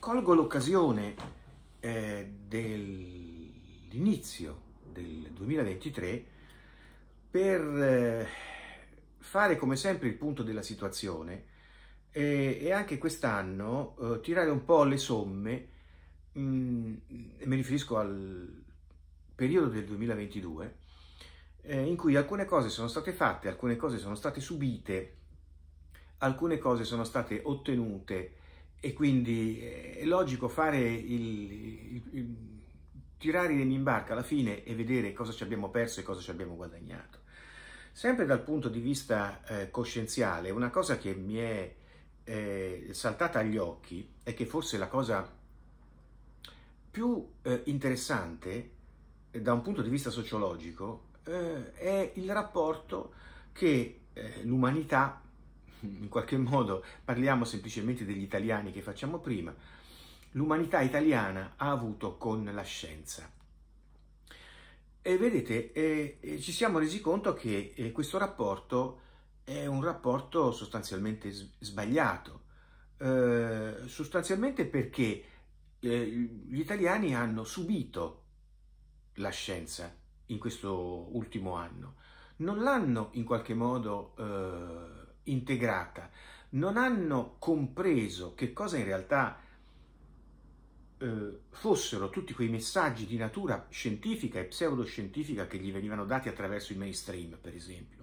Colgo l'occasione eh, dell'inizio del 2023 per eh, fare come sempre il punto della situazione e, e anche quest'anno eh, tirare un po' le somme, mh, mm, mi riferisco al periodo del 2022, eh, in cui alcune cose sono state fatte, alcune cose sono state subite, alcune cose sono state ottenute, e quindi eh, è logico fare il, il, il tirare in imbarca alla fine e vedere cosa ci abbiamo perso e cosa ci abbiamo guadagnato. Sempre dal punto di vista eh, coscienziale, una cosa che mi è eh, saltata agli occhi è che forse la cosa più eh, interessante eh, da un punto di vista sociologico eh, è il rapporto che l'umanità in qualche modo parliamo semplicemente degli italiani che facciamo prima, l'umanità italiana ha avuto con la scienza. E vedete, eh, ci siamo resi conto che eh, questo rapporto è un rapporto sostanzialmente sbagliato, eh, sostanzialmente perché eh, gli italiani hanno subito la scienza in questo ultimo anno, non l'hanno in qualche modo eh, integrata, non hanno compreso che cosa in realtà eh, fossero tutti quei messaggi di natura scientifica e pseudoscientifica che gli venivano dati attraverso il mainstream, per esempio.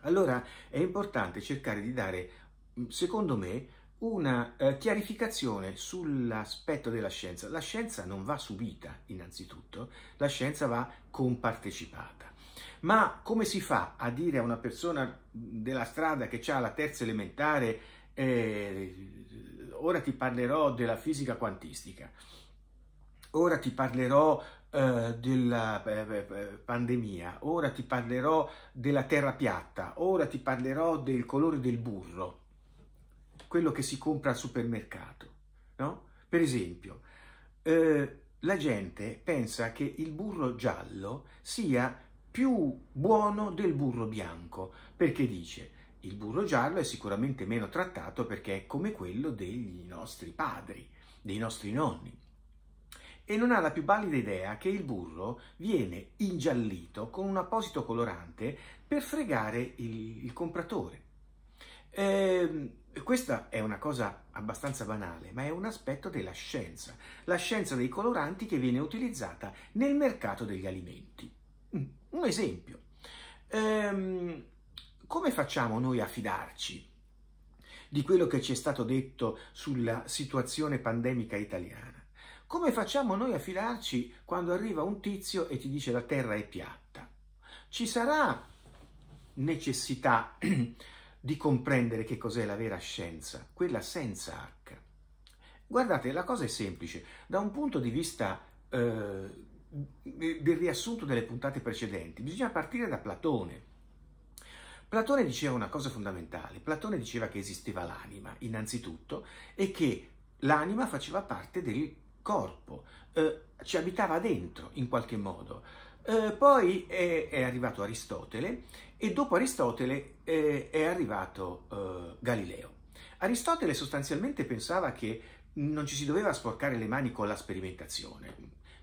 Allora è importante cercare di dare, mm, secondo me, una eh, chiarificazione sull'aspetto della scienza. La scienza non va subita innanzitutto, la scienza va compartecipata. Ma come si fa a dire a una persona della strada che ha la terza elementare eh, ora ti parlerò della fisica quantistica, ora ti parlerò eh, della eh, eh, eh, pandemia, ora ti parlerò della terra piatta, ora ti parlerò del colore del burro, quello che si compra al supermercato, no? Per esempio, eh, la gente pensa che il burro giallo sia più buono del burro bianco, perché dice il burro giallo è sicuramente meno trattato perché è come quello dei nostri padri, dei nostri nonni. E non ha la più valida idea che il burro viene ingiallito con un apposito colorante per fregare il, il compratore. Eh, questa è una cosa abbastanza banale, ma è un aspetto della scienza, la scienza dei coloranti che viene utilizzata nel mercato degli alimenti. Mm, un esempio. Ehm, come facciamo noi a fidarci di quello che ci è stato detto sulla situazione pandemica italiana? Come facciamo noi a fidarci quando arriva un tizio e ti dice la terra è piatta? Ci sarà necessità di comprendere che cos'è la vera scienza, quella senza H. Guardate, la cosa è semplice. Da un punto di vista eh, del riassunto delle puntate precedenti, bisogna partire da Platone. Platone diceva una cosa fondamentale, Platone diceva che esisteva l'anima innanzitutto e che l'anima faceva parte del corpo, eh, ci abitava dentro in qualche modo. Eh, poi è, è, arrivato Aristotele e dopo Aristotele eh, è arrivato eh, Galileo. Aristotele sostanzialmente pensava che non ci si doveva sporcare le mani con la sperimentazione,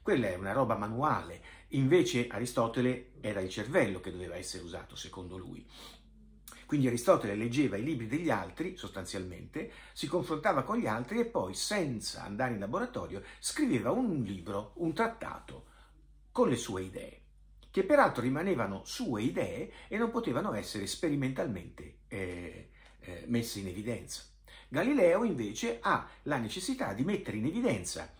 quella è una roba manuale. Invece Aristotele era il cervello che doveva essere usato, secondo lui. Quindi Aristotele leggeva i libri degli altri, sostanzialmente, si confrontava con gli altri e poi, senza andare in laboratorio, scriveva un libro, un trattato, con le sue idee, che peraltro rimanevano sue idee e non potevano essere sperimentalmente eh, eh, messe in evidenza. Galileo invece ha la necessità di mettere in evidenza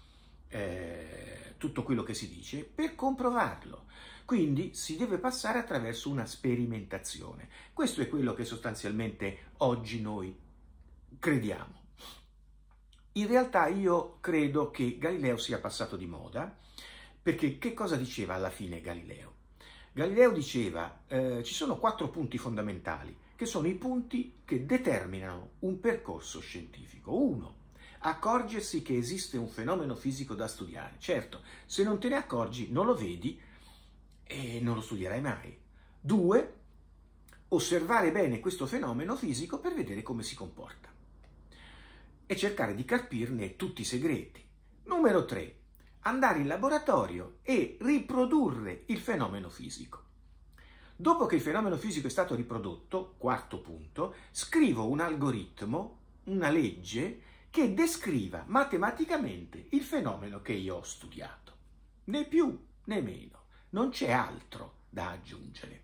eh, tutto quello che si dice per comprovarlo. Quindi si deve passare attraverso una sperimentazione. Questo è quello che sostanzialmente oggi noi crediamo. In realtà io credo che Galileo sia passato di moda, perché che cosa diceva alla fine Galileo? Galileo diceva eh, ci sono quattro punti fondamentali, che sono i punti che determinano un percorso scientifico. Uno, accorgersi che esiste un fenomeno fisico da studiare. Certo, se non te ne accorgi, non lo vedi e non lo studierai mai. Due, osservare bene questo fenomeno fisico per vedere come si comporta e cercare di capirne tutti i segreti. Numero tre, Andare in laboratorio e riprodurre il fenomeno fisico. Dopo che il fenomeno fisico è stato riprodotto, quarto punto, scrivo un algoritmo, una legge che descriva matematicamente il fenomeno che io ho studiato. Né più né meno, non c'è altro da aggiungere.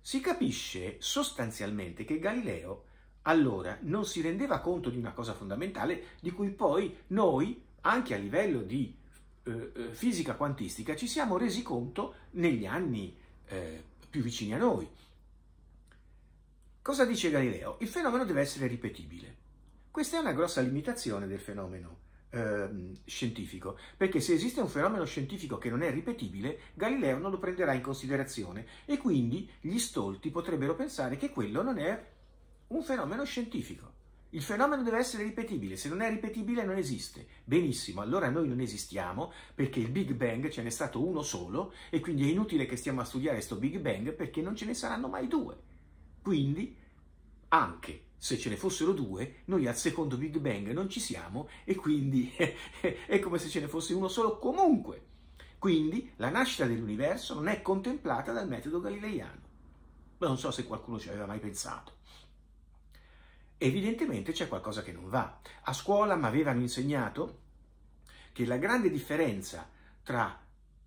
Si capisce sostanzialmente che Galileo allora non si rendeva conto di una cosa fondamentale di cui poi noi, anche a livello di eh, eh fisica quantistica, ci siamo resi conto negli anni eh, più vicini a noi. Cosa dice Galileo? Il fenomeno deve essere ripetibile. Questa è una grossa limitazione del fenomeno eh, scientifico, perché se esiste un fenomeno scientifico che non è ripetibile, Galileo non lo prenderà in considerazione e quindi gli stolti potrebbero pensare che quello non è un fenomeno scientifico. Il fenomeno deve essere ripetibile, se non è ripetibile non esiste. Benissimo, allora noi non esistiamo perché il Big Bang ce n'è stato uno solo e quindi è inutile che stiamo a studiare questo Big Bang perché non ce ne saranno mai due. Quindi anche se ce ne fossero due, noi al secondo Big Bang non ci siamo e quindi è come se ce ne fosse uno solo comunque. Quindi la nascita dell'universo non è contemplata dal metodo galileiano. Ma non so se qualcuno ci aveva mai pensato. Evidentemente c'è qualcosa che non va. A scuola mi avevano insegnato che la grande differenza tra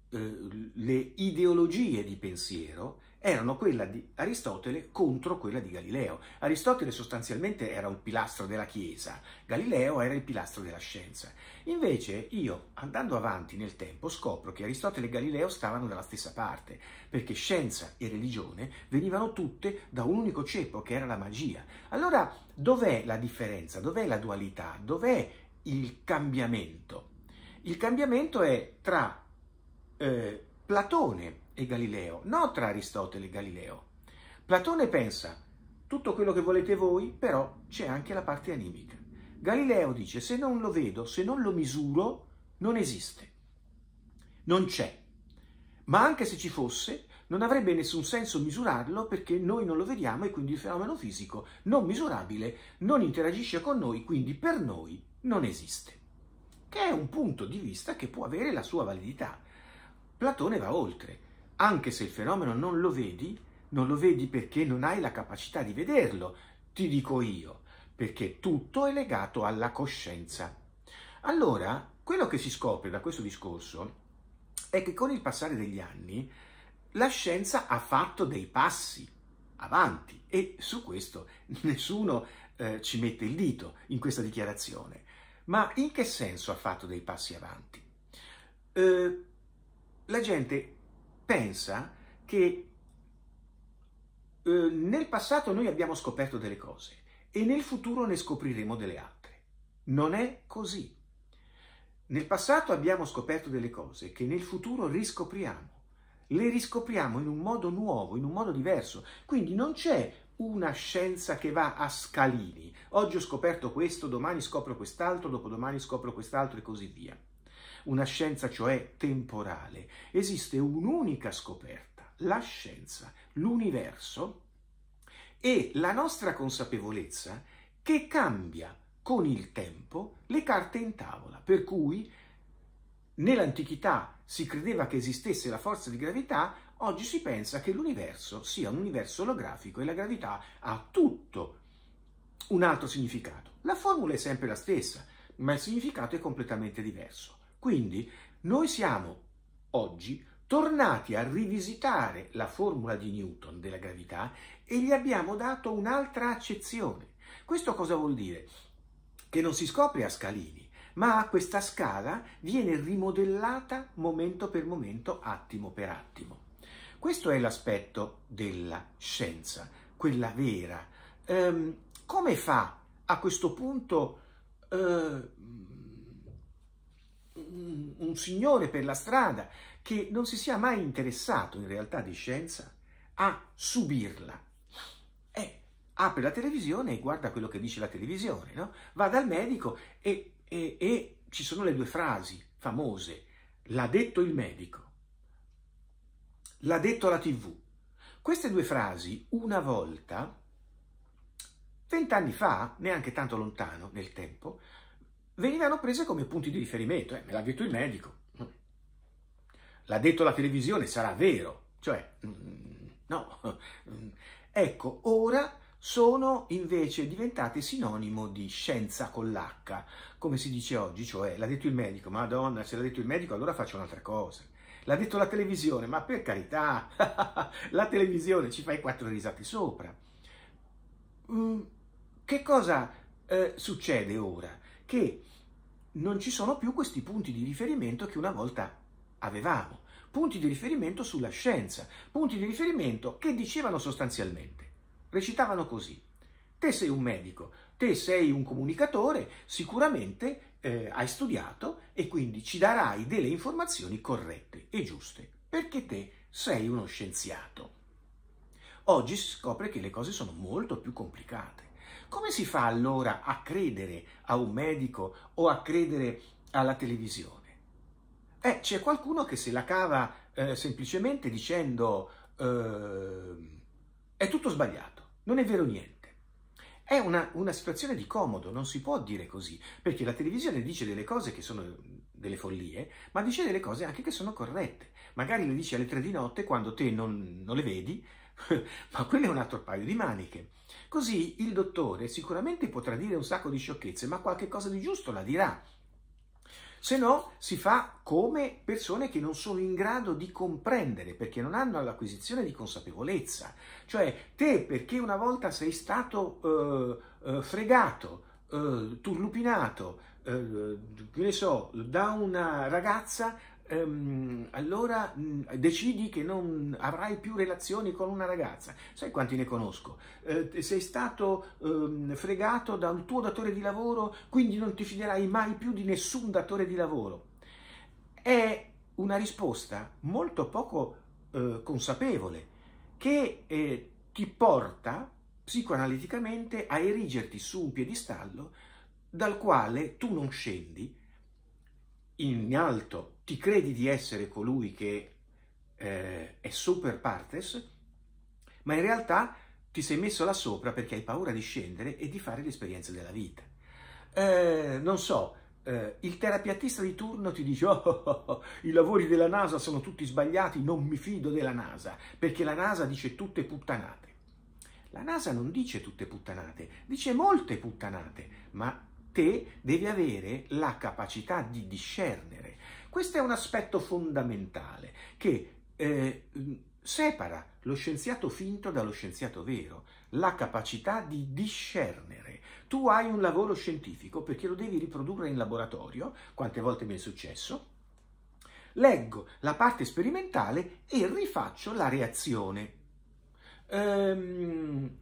eh, le ideologie di pensiero erano quella di Aristotele contro quella di Galileo. Aristotele sostanzialmente era un pilastro della Chiesa, Galileo era il pilastro della scienza. Invece io, andando avanti nel tempo, scopro che Aristotele e Galileo stavano dalla stessa parte, perché scienza e religione venivano tutte da un unico ceppo, che era la magia. Allora, dov'è la differenza? Dov'è la dualità? Dov'è il cambiamento? Il cambiamento è tra eh, Platone e Galileo, non tra Aristotele e Galileo. Platone pensa tutto quello che volete voi, però c'è anche la parte animica. Galileo dice se non lo vedo, se non lo misuro, non esiste, non c'è. Ma anche se ci fosse, non avrebbe nessun senso misurarlo perché noi non lo vediamo e quindi il fenomeno fisico non misurabile non interagisce con noi, quindi per noi non esiste. Che è un punto di vista che può avere la sua validità. Platone va oltre anche se il fenomeno non lo vedi, non lo vedi perché non hai la capacità di vederlo, ti dico io, perché tutto è legato alla coscienza. Allora, quello che si scopre da questo discorso è che con il passare degli anni la scienza ha fatto dei passi avanti e su questo nessuno eh, ci mette il dito in questa dichiarazione. Ma in che senso ha fatto dei passi avanti? Eh, la gente pensa che eh, nel passato noi abbiamo scoperto delle cose e nel futuro ne scopriremo delle altre. Non è così. Nel passato abbiamo scoperto delle cose che nel futuro riscopriamo. Le riscopriamo in un modo nuovo, in un modo diverso. Quindi non c'è una scienza che va a scalini. Oggi ho scoperto questo, domani scopro quest'altro, dopodomani scopro quest'altro e così via una scienza cioè temporale, esiste un'unica scoperta, la scienza, l'universo e la nostra consapevolezza che cambia con il tempo le carte in tavola, per cui nell'antichità si credeva che esistesse la forza di gravità, oggi si pensa che l'universo sia un universo olografico e la gravità ha tutto un altro significato. La formula è sempre la stessa, ma il significato è completamente diverso. Quindi noi siamo oggi tornati a rivisitare la formula di Newton della gravità e gli abbiamo dato un'altra accezione. Questo cosa vuol dire? Che non si scopre a scalini, ma questa scala viene rimodellata momento per momento, attimo per attimo. Questo è l'aspetto della scienza, quella vera. Ehm, come fa a questo punto eh, un, signore per la strada che non si sia mai interessato in realtà di scienza a subirla. E eh, apre la televisione e guarda quello che dice la televisione, no? Va dal medico e, e, e ci sono le due frasi famose, l'ha detto il medico, l'ha detto la tv. Queste due frasi, una volta, vent'anni fa, neanche tanto lontano nel tempo, venivano prese come punti di riferimento. Eh, me l'ha detto il medico. L'ha detto la televisione, sarà vero. Cioè, mm, no. Ecco, ora sono invece diventate sinonimo di scienza con l'H, come si dice oggi, cioè l'ha detto il medico, madonna, se l'ha detto il medico allora faccio un'altra cosa. L'ha detto la televisione, ma per carità, la televisione ci fai quattro risate sopra. Mm, che cosa eh, succede ora? Che non ci sono più questi punti di riferimento che una volta avevamo, punti di riferimento sulla scienza, punti di riferimento che dicevano sostanzialmente, recitavano così, te sei un medico, te sei un comunicatore, sicuramente eh, hai studiato e quindi ci darai delle informazioni corrette e giuste, perché te sei uno scienziato. Oggi si scopre che le cose sono molto più complicate. Come si fa allora a credere a un medico o a credere alla televisione? Eh, c'è qualcuno che se la cava eh, semplicemente dicendo eh, è tutto sbagliato, non è vero niente. È una, una, situazione di comodo, non si può dire così, perché la televisione dice delle cose che sono delle follie, ma dice delle cose anche che sono corrette. Magari le dici alle tre di notte quando te non, non le vedi, ma quello è un altro paio di maniche. Così il dottore sicuramente potrà dire un sacco di sciocchezze, ma qualche cosa di giusto la dirà. Se no, si fa come persone che non sono in grado di comprendere, perché non hanno l'acquisizione di consapevolezza. Cioè, te perché una volta sei stato eh, eh, fregato, eh, turlupinato, eh, che ne so, da una ragazza ehm, allora mh, mm, decidi che non avrai più relazioni con una ragazza. Sai quanti ne conosco? Eh, sei stato ehm, fregato da un tuo datore di lavoro, quindi non ti fiderai mai più di nessun datore di lavoro. È una risposta molto poco eh, consapevole che eh, ti porta psicoanaliticamente a erigerti su un piedistallo dal quale tu non scendi in alto ti credi di essere colui che eh, è super partes, ma in realtà ti sei messo là sopra perché hai paura di scendere e di fare l'esperienza della vita. Eh, non so, eh, il terapeutista di turno ti dice oh, oh, oh, oh, i lavori della NASA sono tutti sbagliati, non mi fido della NASA, perché la NASA dice tutte puttanate. La NASA non dice tutte puttanate, dice molte puttanate, ma te devi avere la capacità di discernere questo è un aspetto fondamentale che eh, separa lo scienziato finto dallo scienziato vero, la capacità di discernere. Tu hai un lavoro scientifico perché lo devi riprodurre in laboratorio, quante volte mi è successo, leggo la parte sperimentale e rifaccio la reazione. Ehm,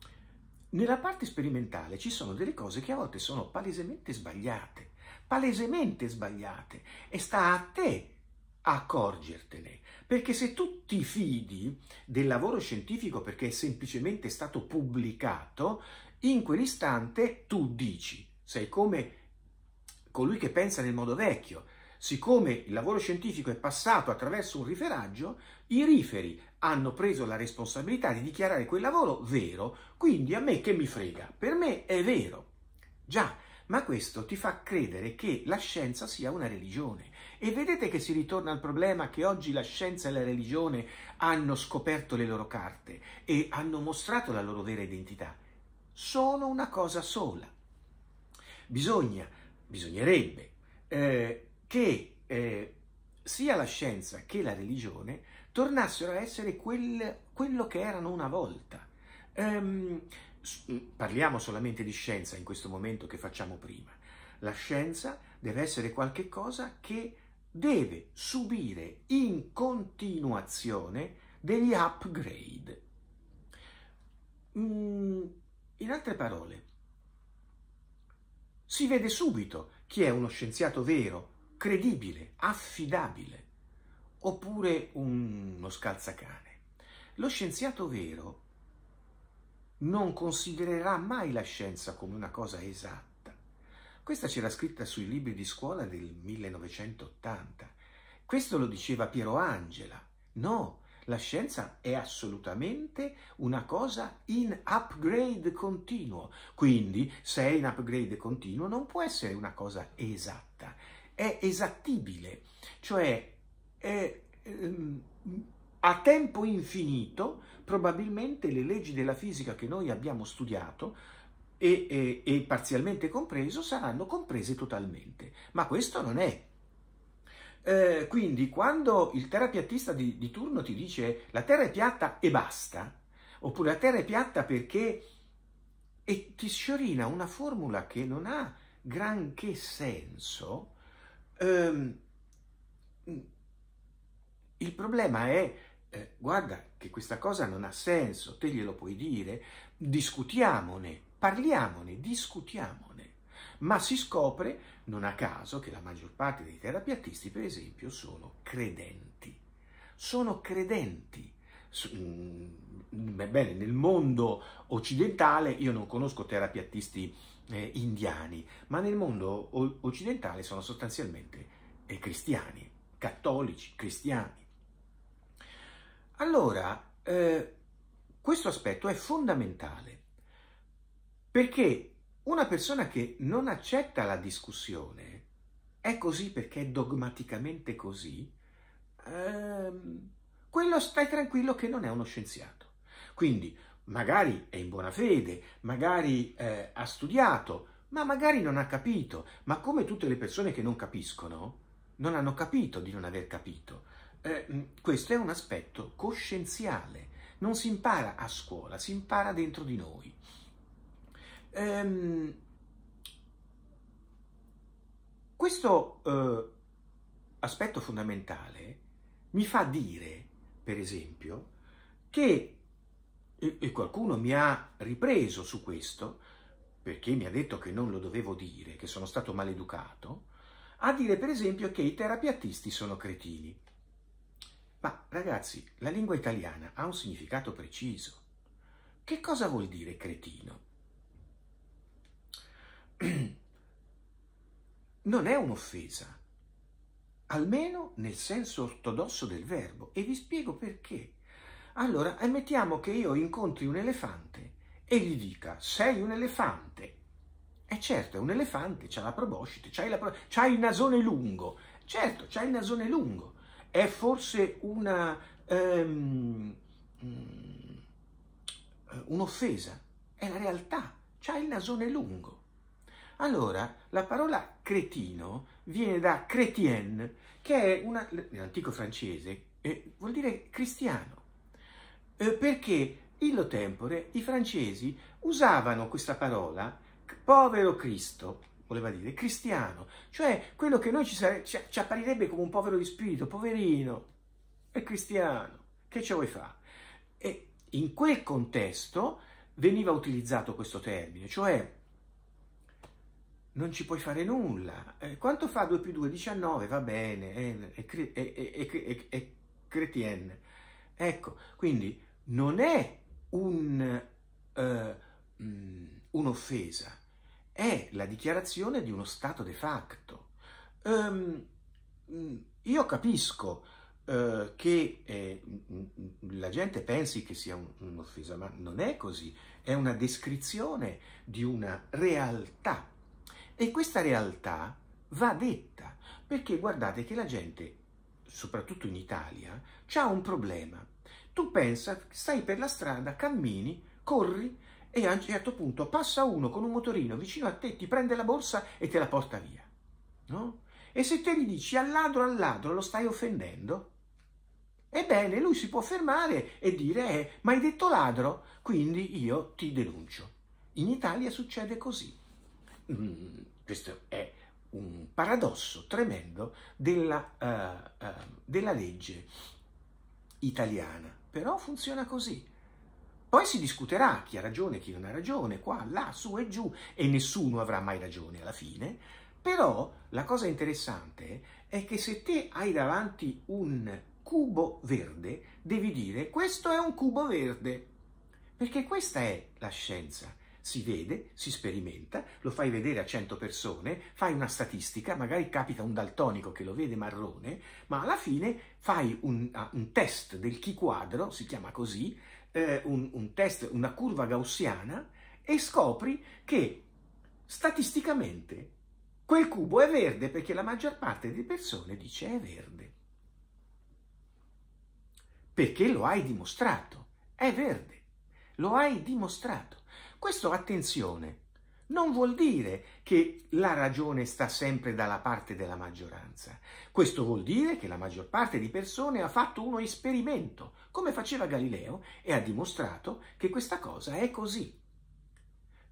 nella parte sperimentale ci sono delle cose che a volte sono palesemente sbagliate palesemente sbagliate e sta a te accorgertene, perché se tu ti fidi del lavoro scientifico perché è semplicemente stato pubblicato, in quell'istante tu dici, sei come colui che pensa nel modo vecchio, siccome il lavoro scientifico è passato attraverso un riferaggio, i riferi hanno preso la responsabilità di dichiarare quel lavoro vero, quindi a me che mi frega, per me è vero. Già, ma questo ti fa credere che la scienza sia una religione. E vedete che si ritorna al problema che oggi la scienza e la religione hanno scoperto le loro carte e hanno mostrato la loro vera identità. Sono una cosa sola. Bisogna, bisognerebbe, eh, che eh, sia la scienza che la religione tornassero a essere quel, quello che erano una volta. Um, Mm, parliamo solamente di scienza in questo momento che facciamo prima. La scienza deve essere qualcosa che deve subire in continuazione degli upgrade. Mm, in altre parole, si vede subito chi è uno scienziato vero, credibile, affidabile, oppure uno scalzacane. Lo scienziato vero non considererà mai la scienza come una cosa esatta. Questa c'era scritta sui libri di scuola del 1980. Questo lo diceva Piero Angela. No, la scienza è assolutamente una cosa in upgrade continuo. Quindi, se è in upgrade continuo, non può essere una cosa esatta. È esattibile, cioè è, ehm, a tempo infinito probabilmente le leggi della fisica che noi abbiamo studiato e, e, e parzialmente compreso saranno comprese totalmente. Ma questo non è eh, quindi quando il terapiattista di, di, turno ti dice la terra è piatta e basta, oppure la terra è piatta perché... e ti sciorina una formula che non ha granché senso, ehm, il problema è eh, guarda che questa cosa non ha senso, te glielo puoi dire, discutiamone, parliamone, discutiamone. Ma si scopre, non a caso, che la maggior parte dei terapeutisti, per esempio, sono credenti. Sono credenti. Mm, bene, nel mondo occidentale io non conosco terapeutisti eh, indiani, ma nel mondo occidentale sono sostanzialmente eh, cristiani, cattolici, cristiani. Allora, eh, questo aspetto è fondamentale perché una persona che non accetta la discussione è così perché è dogmaticamente così, ehm, quello stai tranquillo che non è uno scienziato. Quindi magari è in buona fede, magari eh, ha studiato, ma magari non ha capito. Ma come tutte le persone che non capiscono, non hanno capito di non aver capito eh, mm, questo è un aspetto coscienziale, non si impara a scuola, si impara dentro di noi. Ehm, questo eh, aspetto fondamentale mi fa dire, per esempio, che e qualcuno mi ha ripreso su questo, perché mi ha detto che non lo dovevo dire, che sono stato maleducato, a dire per esempio che i terapeutisti sono cretini. Ma ragazzi, la lingua italiana ha un significato preciso. Che cosa vuol dire cretino? Non è un'offesa, almeno nel senso ortodosso del verbo, e vi spiego perché. Allora, ammettiamo che io incontri un elefante e gli dica sei un elefante. E certo, è un elefante, c'ha la proboscite, c'hai, la pro... c'hai il nasone lungo. Certo, c'hai il nasone lungo è forse una, um, un'offesa, è la realtà, c'ha il nasone lungo. Allora, la parola cretino viene da chrétien, che è una, nell'antico francese, eh, vuol dire cristiano, eh, perché illo tempore i francesi usavano questa parola, povero Cristo, voleva dire cristiano, cioè quello che noi ci, sare- ci, ci apparirebbe come un povero di spirito, poverino, è cristiano, che ci vuoi fare? E in quel contesto veniva utilizzato questo termine, cioè non ci puoi fare nulla. Eh, quanto fa 2 più 2? 19, va bene, è, è, è, è cretien. Ecco, quindi non è un, uh, um, un'offesa, è la dichiarazione di uno stato de facto. Um, io capisco uh, che eh, mm, mm, la gente pensi che sia un, un'offesa, ma non è così, è una descrizione di una realtà e questa realtà va detta, perché guardate che la gente, soprattutto in Italia, ha un problema. Tu pensa, stai per la strada, cammini, corri e a un certo punto passa uno con un motorino vicino a te, ti prende la borsa e te la porta via. No? E se te gli dici al ladro, al ladro, lo stai offendendo? Ebbene, lui si può fermare e dire, eh, ma hai detto ladro, quindi io ti denuncio. In Italia succede così. Mm, questo è un paradosso tremendo della, uh, uh, della legge italiana, però funziona così. Poi si discuterà chi ha ragione, chi non ha ragione, qua, là, su e giù, e nessuno avrà mai ragione alla fine. Però la cosa interessante è che se te hai davanti un cubo verde, devi dire questo è un cubo verde, perché questa è la scienza. Si vede, si sperimenta, lo fai vedere a 100 persone, fai una statistica, magari capita un daltonico che lo vede marrone, ma alla fine fai un, ah, un test del chi quadro, si chiama così, eh, un, un test, una curva gaussiana e scopri che statisticamente quel cubo è verde perché la maggior parte delle persone dice è verde. Perché lo hai dimostrato, è verde, lo hai dimostrato. Questo attenzione, non vuol dire che la ragione sta sempre dalla parte della maggioranza. Questo vuol dire che la maggior parte di persone ha fatto uno esperimento, come faceva Galileo, e ha dimostrato che questa cosa è così.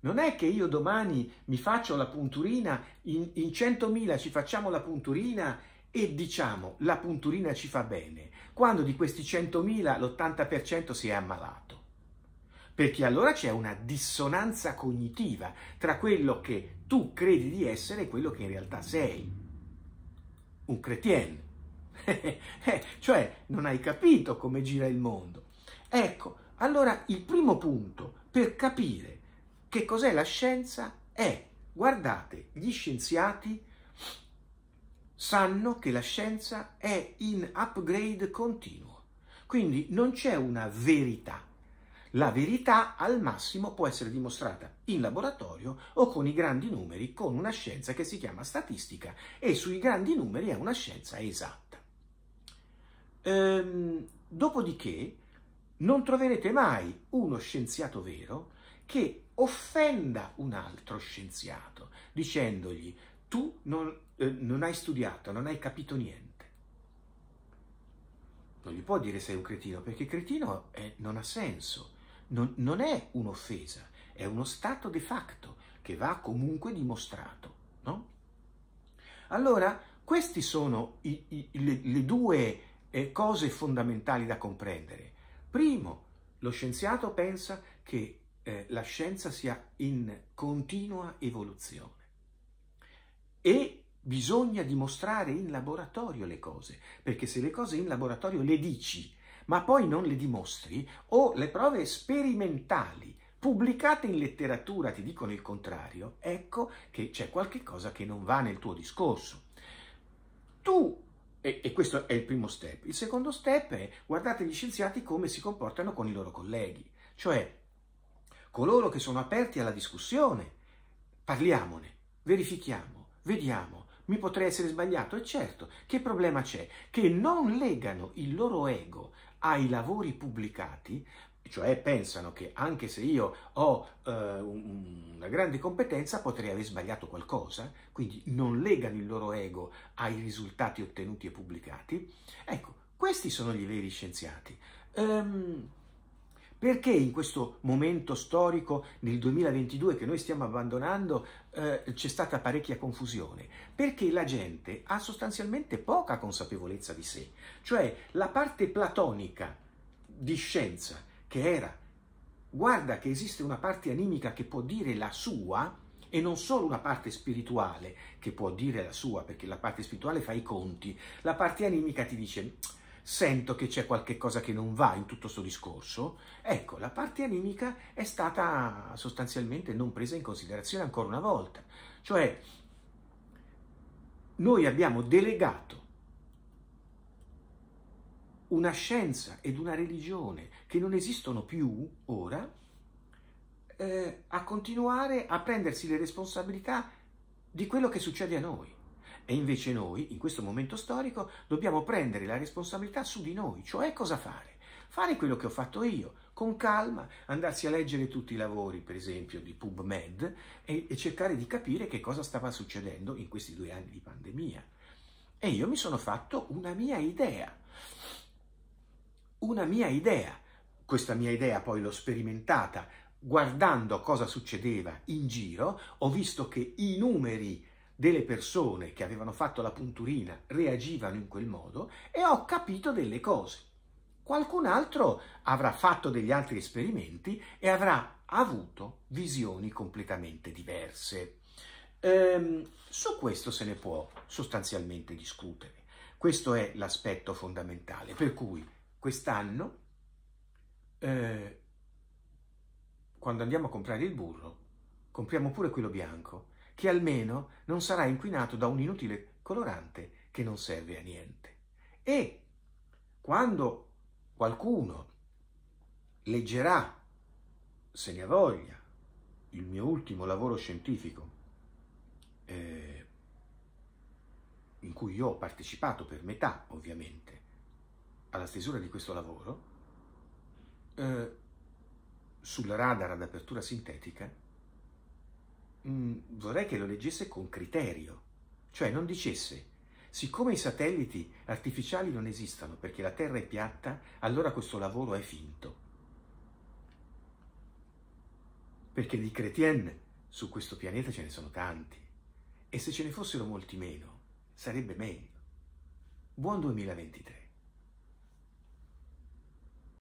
Non è che io domani mi faccio la punturina, in, in 100.000 ci facciamo la punturina e diciamo la punturina ci fa bene, quando di questi 100.000 l'80% si è ammalato perché allora c'è una dissonanza cognitiva tra quello che tu credi di essere e quello che in realtà sei. Un cretien. Eh, cioè, non hai capito come gira il mondo. Ecco, allora il primo punto per capire che cos'è la scienza è, guardate, gli scienziati sanno che la scienza è in upgrade continuo, quindi non c'è una verità, la verità al massimo può essere dimostrata in laboratorio o con i grandi numeri con una scienza che si chiama statistica e sui grandi numeri è una scienza esatta. Ehm, dopodiché non troverete mai uno scienziato vero che offenda un altro scienziato dicendogli tu non, eh, non hai studiato, non hai capito niente. Non gli può dire sei un cretino perché cretino è, non ha senso non, non è un'offesa, è uno stato de facto che va comunque dimostrato. No? Allora, queste sono i, i, le, le, due eh, cose fondamentali da comprendere. Primo, lo scienziato pensa che eh, la scienza sia in continua evoluzione e bisogna dimostrare in laboratorio le cose, perché se le cose in laboratorio le dici ma poi non le dimostri o le prove sperimentali pubblicate in letteratura ti dicono il contrario, ecco che c'è qualche cosa che non va nel tuo discorso. Tu e, questo è il primo step. Il secondo step è guardate gli scienziati come si comportano con i loro colleghi, cioè coloro che sono aperti alla discussione, parliamone, verifichiamo, vediamo, mi potrei essere sbagliato, e certo, che problema c'è? Che non legano il loro ego ai lavori pubblicati, cioè pensano che anche se io ho eh, una grande competenza potrei aver sbagliato qualcosa, quindi non legano il loro ego ai risultati ottenuti e pubblicati. Ecco, questi sono gli veri scienziati. Um, perché in questo momento storico, nel 2022 che noi stiamo abbandonando, eh, c'è stata parecchia confusione? Perché la gente ha sostanzialmente poca consapevolezza di sé, cioè la parte platonica di scienza che era guarda che esiste una parte animica che può dire la sua, e non solo una parte spirituale che può dire la sua, perché la parte spirituale fa i conti, la parte animica ti dice sento che c'è qualche cosa che non va in tutto questo discorso, ecco, la parte animica è stata sostanzialmente non presa in considerazione ancora una volta. Cioè, noi abbiamo delegato una scienza ed una religione che non esistono più ora eh, a continuare a prendersi le responsabilità di quello che succede a noi. E invece noi, in questo momento storico, dobbiamo prendere la responsabilità su di noi, cioè cosa fare? Fare quello che ho fatto io, con calma, andarsi a leggere tutti i lavori, per esempio, di PubMed e, e cercare di capire che cosa stava succedendo in questi due anni di pandemia. E io mi sono fatto una mia idea. Una mia idea. Questa mia idea poi l'ho sperimentata guardando cosa succedeva in giro, ho visto che i numeri delle persone che avevano fatto la punturina reagivano in quel modo e ho capito delle cose. Qualcun altro avrà fatto degli altri esperimenti e avrà avuto visioni completamente diverse. Ehm, su questo se ne può sostanzialmente discutere. Questo è l'aspetto fondamentale, per cui quest'anno, eh, quando andiamo a comprare il burro, compriamo pure quello bianco, che almeno non sarà inquinato da un inutile colorante che non serve a niente. E quando qualcuno leggerà, se ne ha voglia, il mio ultimo lavoro scientifico, eh, in cui io ho partecipato per metà, ovviamente, alla stesura di questo lavoro, eh, sulla radar ad apertura sintetica, mh, mm, vorrei che lo leggesse con criterio, cioè non dicesse siccome i satelliti artificiali non esistono perché la Terra è piatta, allora questo lavoro è finto. Perché di cretien su questo pianeta ce ne sono tanti e se ce ne fossero molti meno sarebbe meglio. Buon 2023.